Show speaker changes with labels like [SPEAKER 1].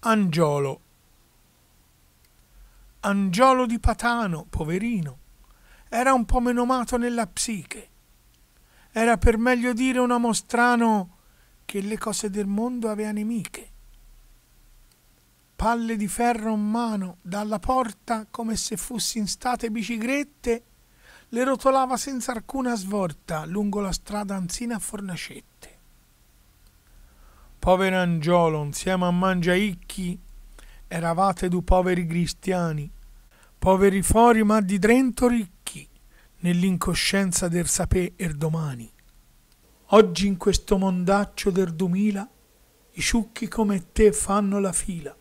[SPEAKER 1] Angiolo. Angiolo di Patano, poverino, era un po' menomato nella psiche. Era per meglio dire un uomo strano che le cose del mondo aveva nemiche. Palle di ferro in mano, dalla porta come se fossi in state biciclette, le rotolava senza alcuna svolta lungo la strada anzina a Fornacette
[SPEAKER 2] povero angiolo, insieme a
[SPEAKER 1] mangiaicchi, eravate du poveri cristiani, poveri fuori ma di Trento ricchi, nell'incoscienza del sapè er domani. Oggi in questo mondaccio del 2000, i ciucchi come te
[SPEAKER 3] fanno la fila.